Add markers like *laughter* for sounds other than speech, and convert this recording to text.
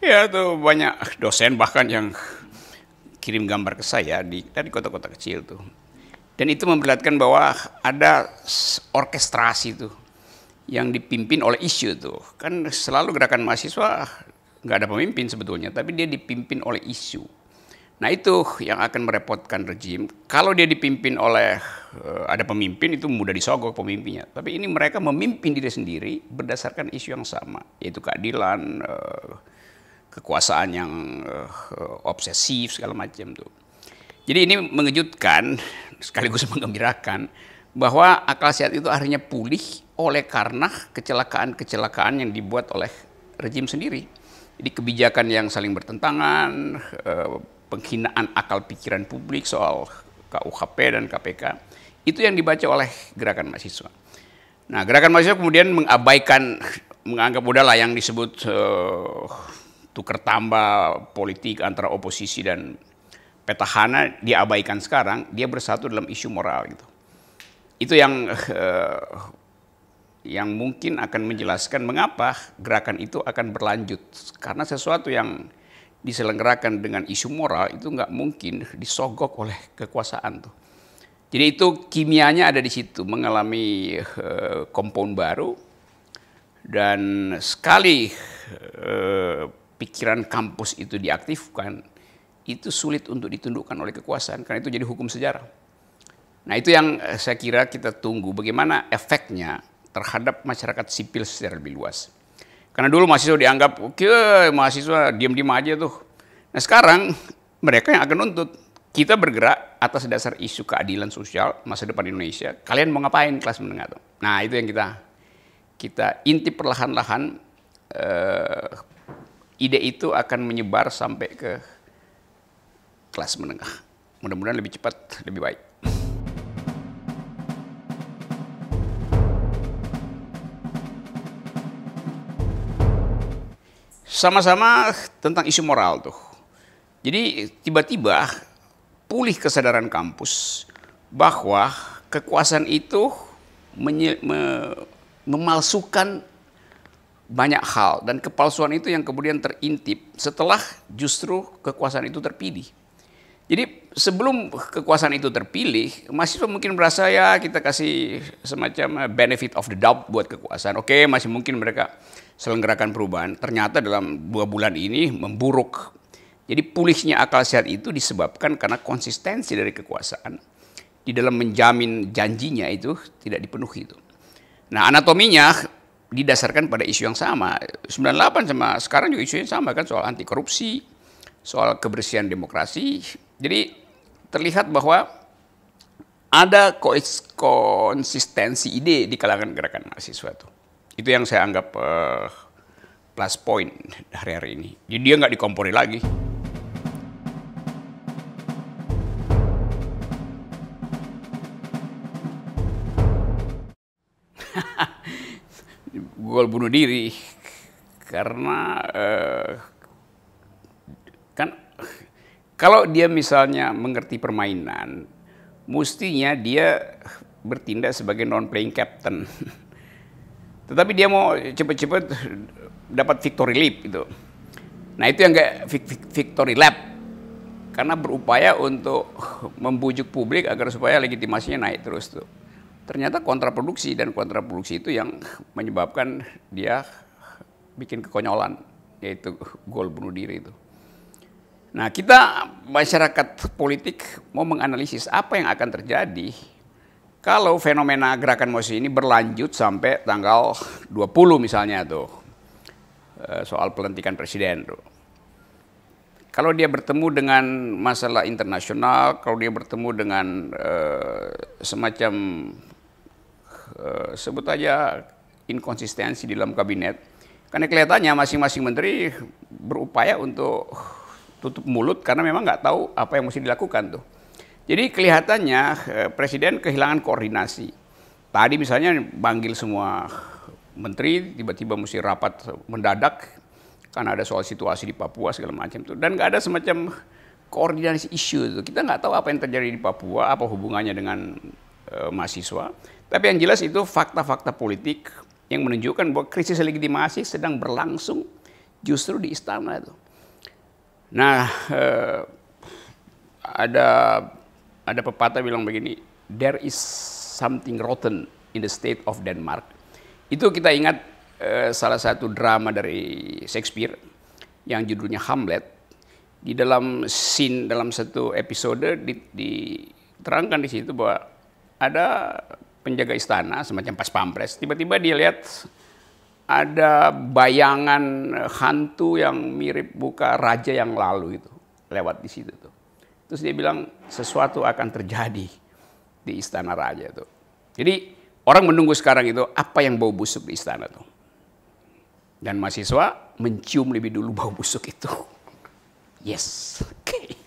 Ya tuh banyak dosen bahkan yang kirim gambar ke saya di dari kota-kota kecil tuh. Dan itu memperlihatkan bahwa ada orkestrasi tuh yang dipimpin oleh isu tuh. Kan selalu gerakan mahasiswa nggak ada pemimpin sebetulnya, tapi dia dipimpin oleh isu. Nah itu yang akan merepotkan rejim. Kalau dia dipimpin oleh eh, ada pemimpin itu mudah disogok pemimpinnya. Tapi ini mereka memimpin diri sendiri berdasarkan isu yang sama, yaitu keadilan, eh, kekuasaan yang uh, obsesif segala macam tuh. Jadi ini mengejutkan sekaligus *laughs* menggembirakan bahwa akal sehat itu akhirnya pulih oleh karena kecelakaan-kecelakaan yang dibuat oleh rejim sendiri. Jadi kebijakan yang saling bertentangan, eh, penghinaan akal pikiran publik soal KUHP dan KPK itu yang dibaca oleh gerakan mahasiswa. Nah, gerakan mahasiswa kemudian mengabaikan menganggap udahlah yang disebut eh, tukar tambah politik antara oposisi dan petahana diabaikan sekarang, dia bersatu dalam isu moral gitu. Itu yang uh, yang mungkin akan menjelaskan mengapa gerakan itu akan berlanjut karena sesuatu yang diselenggarakan dengan isu moral itu nggak mungkin disogok oleh kekuasaan tuh. Jadi itu kimianya ada di situ mengalami uh, kompon baru dan sekali uh, pikiran kampus itu diaktifkan, itu sulit untuk ditundukkan oleh kekuasaan karena itu jadi hukum sejarah. Nah, itu yang eh, saya kira kita tunggu bagaimana efeknya terhadap masyarakat sipil secara lebih luas. Karena dulu mahasiswa dianggap oke, okay, mahasiswa diam-diam aja tuh. Nah, sekarang mereka yang akan nuntut kita bergerak atas dasar isu keadilan sosial masa depan Indonesia. Kalian mau ngapain kelas menengah tuh? Nah, itu yang kita kita intip perlahan-lahan eh, ide itu akan menyebar sampai ke kelas menengah. Mudah-mudahan lebih cepat, lebih baik. Sama-sama tentang isu moral tuh. Jadi tiba-tiba pulih kesadaran kampus bahwa kekuasaan itu me memalsukan banyak hal dan kepalsuan itu yang kemudian terintip setelah justru kekuasaan itu terpilih. Jadi sebelum kekuasaan itu terpilih, masih mungkin merasa ya kita kasih semacam eh, benefit of the doubt buat kekuasaan. Oke, masih mungkin mereka selenggarakan perubahan. Ternyata dalam dua bulan ini memburuk. Jadi pulihnya akal sehat itu disebabkan karena konsistensi dari kekuasaan di dalam menjamin janjinya itu tidak dipenuhi itu. Nah anatominya didasarkan pada isu yang sama. 98 sama sekarang juga isu yang sama kan soal anti korupsi, soal kebersihan demokrasi. Jadi terlihat bahwa ada konsistensi ide di kalangan gerakan mahasiswa itu. Itu yang saya anggap uh, plus point hari-hari ini. Jadi dia nggak dikompori lagi. gol bunuh diri karena uh, kan kalau dia misalnya mengerti permainan mestinya dia bertindak sebagai non playing captain *laughs* tetapi dia mau cepet-cepet dapat victory lap itu nah itu yang kayak victory lap karena berupaya untuk membujuk publik agar supaya legitimasinya naik terus tuh ternyata kontraproduksi dan kontraproduksi itu yang menyebabkan dia bikin kekonyolan yaitu gol bunuh diri itu. Nah, kita masyarakat politik mau menganalisis apa yang akan terjadi kalau fenomena gerakan mosi ini berlanjut sampai tanggal 20 misalnya tuh. Eh, soal pelantikan presiden tuh. Kalau dia bertemu dengan masalah internasional, kalau dia bertemu dengan uh, semacam Eh, sebut aja inkonsistensi di dalam kabinet. Karena kelihatannya masing-masing menteri berupaya untuk tutup mulut karena memang nggak tahu apa yang mesti dilakukan tuh. Jadi kelihatannya eh, presiden kehilangan koordinasi. Tadi misalnya panggil semua menteri, tiba-tiba mesti rapat mendadak karena ada soal situasi di Papua segala macam tuh. Dan nggak ada semacam koordinasi isu tuh Kita nggak tahu apa yang terjadi di Papua, apa hubungannya dengan e, mahasiswa. Tapi yang jelas itu fakta-fakta politik yang menunjukkan bahwa krisis legitimasi sedang berlangsung justru di istana itu. Nah, eh, ada ada pepatah bilang begini, there is something rotten in the state of Denmark. Itu kita ingat eh, salah satu drama dari Shakespeare yang judulnya Hamlet. Di dalam scene dalam satu episode diterangkan di situ bahwa ada penjaga istana semacam pas pampres tiba-tiba dia lihat ada bayangan hantu yang mirip buka raja yang lalu itu lewat di situ tuh. Terus dia bilang sesuatu akan terjadi di istana raja itu. Jadi orang menunggu sekarang itu apa yang bau busuk di istana tuh. Dan mahasiswa mencium lebih dulu bau busuk itu. Yes. Oke. Okay.